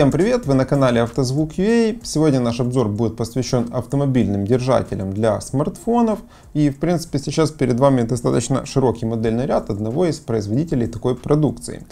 Всем привет! Вы на канале Автозвук UA. Э. Сегодня наш обзор будет посвящен автомобильным держателям для смартфонов. И в принципе сейчас перед вами достаточно широкий модельный ряд одного из производителей такой продукции.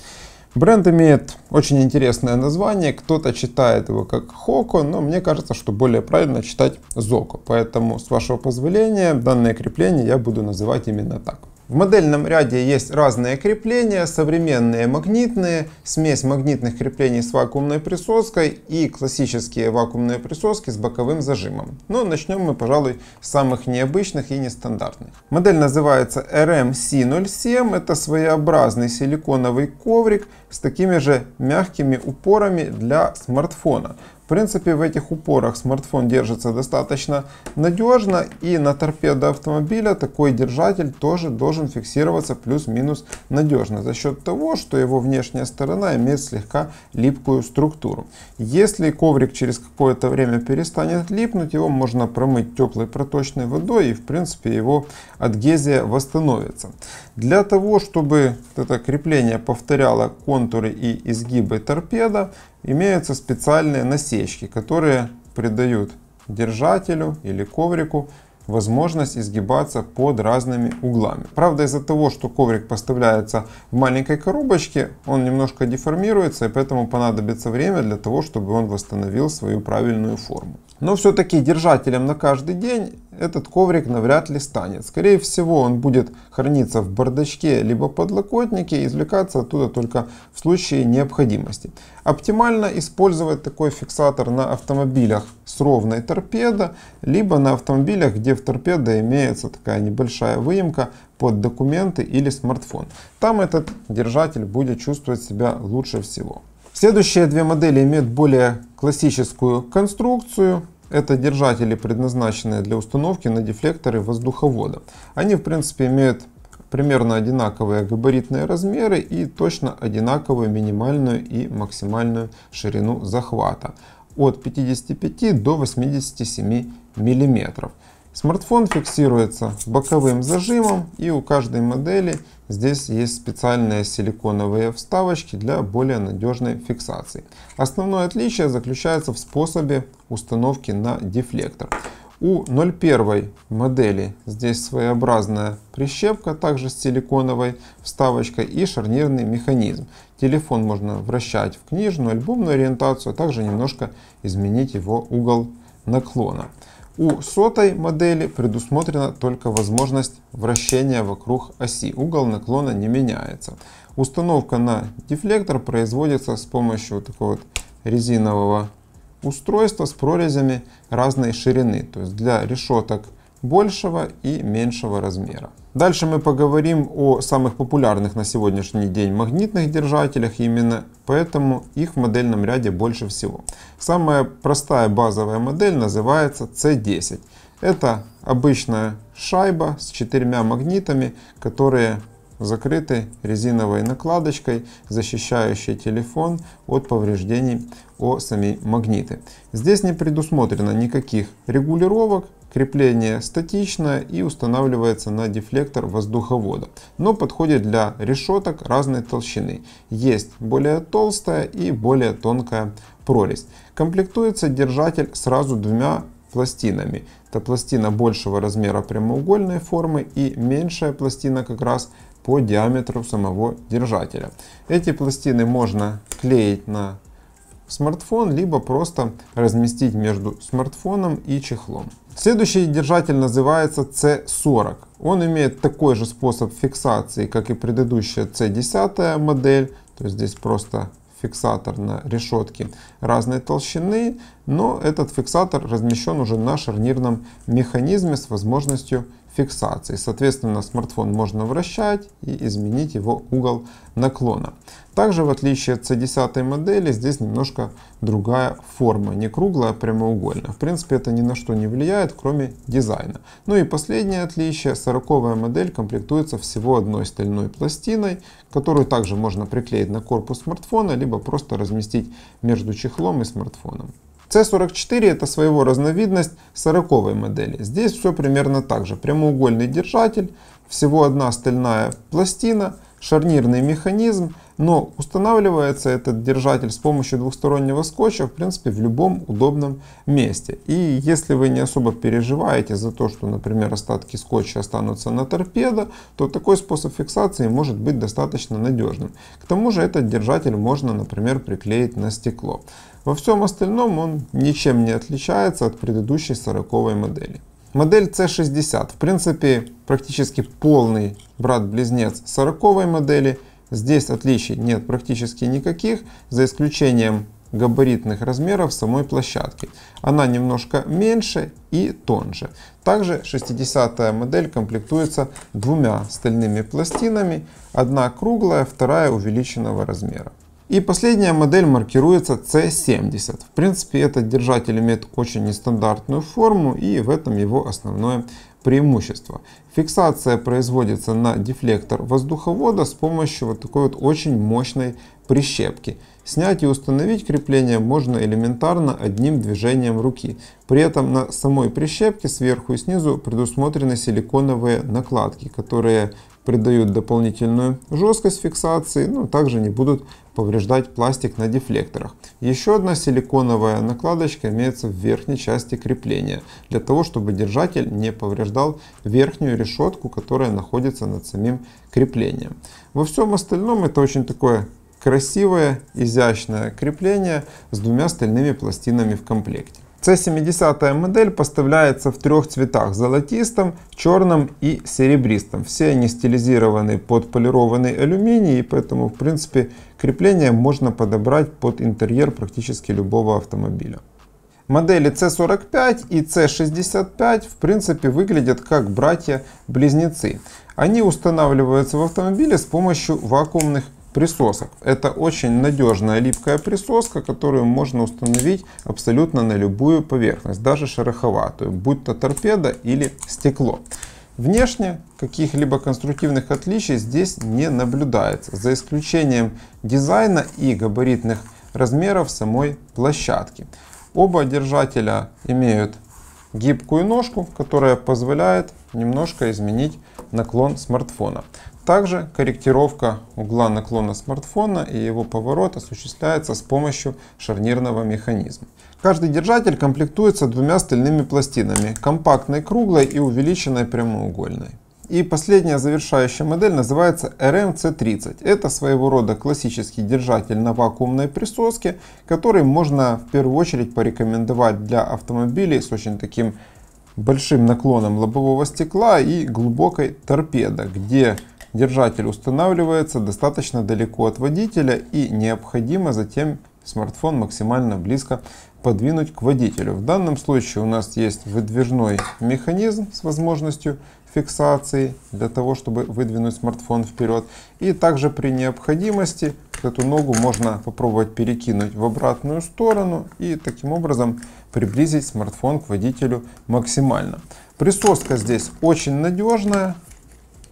Бренд имеет очень интересное название, кто-то читает его как Хоко, но мне кажется, что более правильно читать Зоко. Поэтому, с вашего позволения, данное крепление я буду называть именно так. В модельном ряде есть разные крепления, современные магнитные, смесь магнитных креплений с вакуумной присоской и классические вакуумные присоски с боковым зажимом. Но начнем мы, пожалуй, с самых необычных и нестандартных. Модель называется RMC07, это своеобразный силиконовый коврик с такими же мягкими упорами для смартфона. В принципе, в этих упорах смартфон держится достаточно надежно и на торпедо автомобиля такой держатель тоже должен фиксироваться плюс-минус надежно за счет того, что его внешняя сторона имеет слегка липкую структуру. Если коврик через какое-то время перестанет липнуть, его можно промыть теплой проточной водой и в принципе его адгезия восстановится. Для того, чтобы это крепление повторяло контуры и изгибы торпеда, имеются специальные насечки, которые придают держателю или коврику возможность изгибаться под разными углами. Правда, из-за того, что коврик поставляется в маленькой коробочке, он немножко деформируется, и поэтому понадобится время для того, чтобы он восстановил свою правильную форму. Но все-таки держателем на каждый день этот коврик навряд ли станет. Скорее всего, он будет храниться в бардачке либо подлокотнике и извлекаться оттуда только в случае необходимости. Оптимально использовать такой фиксатор на автомобилях с ровной торпедо, либо на автомобилях, где в торпедо имеется такая небольшая выемка под документы или смартфон. Там этот держатель будет чувствовать себя лучше всего. Следующие две модели имеют более классическую конструкцию. Это держатели, предназначенные для установки на дефлекторы воздуховода. Они, в принципе, имеют примерно одинаковые габаритные размеры и точно одинаковую минимальную и максимальную ширину захвата от 55 до 87 миллиметров. Смартфон фиксируется боковым зажимом и у каждой модели Здесь есть специальные силиконовые вставочки для более надежной фиксации. Основное отличие заключается в способе установки на дефлектор. У 0.1 модели здесь своеобразная прищепка, также с силиконовой вставочкой и шарнирный механизм. Телефон можно вращать в книжную, альбомную ориентацию, а также немножко изменить его угол наклона. У сотой модели предусмотрена только возможность вращения вокруг оси. Угол наклона не меняется. Установка на дефлектор производится с помощью вот такого вот резинового устройства с прорезями разной ширины. То есть для решеток большего и меньшего размера. Дальше мы поговорим о самых популярных на сегодняшний день магнитных держателях, именно поэтому их в модельном ряде больше всего. Самая простая базовая модель называется C10. Это обычная шайба с четырьмя магнитами, которые закрыты резиновой накладочкой, защищающей телефон от повреждений о сами магниты. Здесь не предусмотрено никаких регулировок, Крепление статичное и устанавливается на дефлектор воздуховода, но подходит для решеток разной толщины. Есть более толстая и более тонкая прорезь. Комплектуется держатель сразу двумя пластинами. Это пластина большего размера прямоугольной формы и меньшая пластина как раз по диаметру самого держателя. Эти пластины можно клеить на смартфон, либо просто разместить между смартфоном и чехлом. Следующий держатель называется C40. Он имеет такой же способ фиксации, как и предыдущая C10 модель. То есть здесь просто фиксатор на решетке разной толщины, но этот фиксатор размещен уже на шарнирном механизме с возможностью фиксации. Соответственно, смартфон можно вращать и изменить его угол наклона. Также, в отличие от C10 модели, здесь немножко другая форма, не круглая, а прямоугольная. В принципе, это ни на что не влияет, кроме дизайна. Ну и последнее отличие, 40 модель комплектуется всего одной стальной пластиной, которую также можно приклеить на корпус смартфона, либо просто разместить между чехлом и смартфоном. C44 это своего разновидность 40 модели. Здесь все примерно так же. Прямоугольный держатель, всего одна стальная пластина, шарнирный механизм, но устанавливается этот держатель с помощью двухстороннего скотча в принципе в любом удобном месте. И если вы не особо переживаете за то, что, например, остатки скотча останутся на торпедо, то такой способ фиксации может быть достаточно надежным. К тому же этот держатель можно, например, приклеить на стекло. Во всем остальном он ничем не отличается от предыдущей 40 модели. Модель C60, в принципе, практически полный брат-близнец 40 модели. Здесь отличий нет практически никаких, за исключением габаритных размеров самой площадки. Она немножко меньше и тоньше. Также 60-я модель комплектуется двумя стальными пластинами, одна круглая, вторая увеличенного размера. И последняя модель маркируется C70. В принципе, этот держатель имеет очень нестандартную форму и в этом его основное преимущество. Фиксация производится на дефлектор воздуховода с помощью вот такой вот очень мощной прищепки. Снять и установить крепление можно элементарно одним движением руки. При этом на самой прищепке сверху и снизу предусмотрены силиконовые накладки, которые придают дополнительную жесткость фиксации, но ну, также не будут повреждать пластик на дефлекторах. Еще одна силиконовая накладочка имеется в верхней части крепления, для того, чтобы держатель не повреждал верхнюю решетку, которая находится над самим креплением. Во всем остальном это очень такое красивое, изящное крепление с двумя стальными пластинами в комплекте. Це 70 модель поставляется в трех цветах – золотистом, черном и серебристом. Все они стилизированы под полированный алюминий, и поэтому, в принципе, крепление можно подобрать под интерьер практически любого автомобиля. Модели C45 и C65 в принципе выглядят как братья-близнецы. Они устанавливаются в автомобиле с помощью вакуумных присосок. Это очень надежная липкая присоска, которую можно установить абсолютно на любую поверхность, даже шероховатую, будь то торпеда или стекло. Внешне каких-либо конструктивных отличий здесь не наблюдается, за исключением дизайна и габаритных размеров самой площадки. Оба держателя имеют гибкую ножку, которая позволяет немножко изменить наклон смартфона. Также корректировка угла наклона смартфона и его поворот осуществляется с помощью шарнирного механизма. Каждый держатель комплектуется двумя стальными пластинами, компактной круглой и увеличенной прямоугольной. И последняя завершающая модель называется RMC30. Это своего рода классический держатель на вакуумной присоске, который можно в первую очередь порекомендовать для автомобилей с очень таким большим наклоном лобового стекла и глубокой торпедо, где держатель устанавливается достаточно далеко от водителя и необходимо затем смартфон максимально близко подвинуть к водителю. В данном случае у нас есть выдвижной механизм с возможностью фиксации для того, чтобы выдвинуть смартфон вперед. И также при необходимости эту ногу можно попробовать перекинуть в обратную сторону и таким образом приблизить смартфон к водителю максимально. Присоска здесь очень надежная,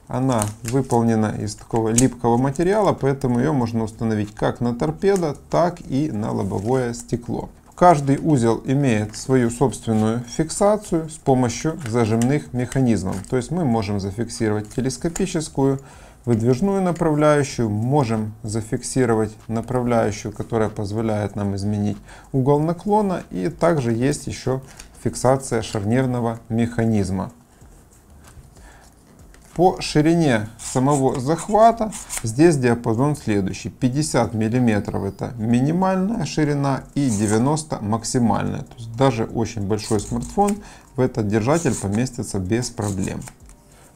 она выполнена из такого липкого материала, поэтому ее можно установить как на торпеда, так и на лобовое стекло. Каждый узел имеет свою собственную фиксацию с помощью зажимных механизмов. То есть мы можем зафиксировать телескопическую, выдвижную направляющую, можем зафиксировать направляющую, которая позволяет нам изменить угол наклона. И также есть еще фиксация шарнирного механизма. По ширине самого захвата здесь диапазон следующий. 50 мм это минимальная ширина и 90 максимальная. То есть даже очень большой смартфон в этот держатель поместится без проблем.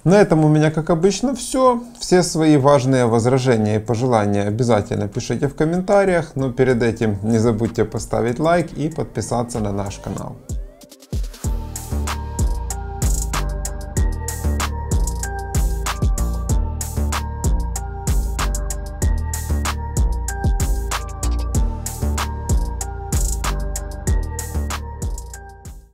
На этом у меня, как обычно, все. Все свои важные возражения и пожелания обязательно пишите в комментариях. Но перед этим не забудьте поставить лайк и подписаться на наш канал.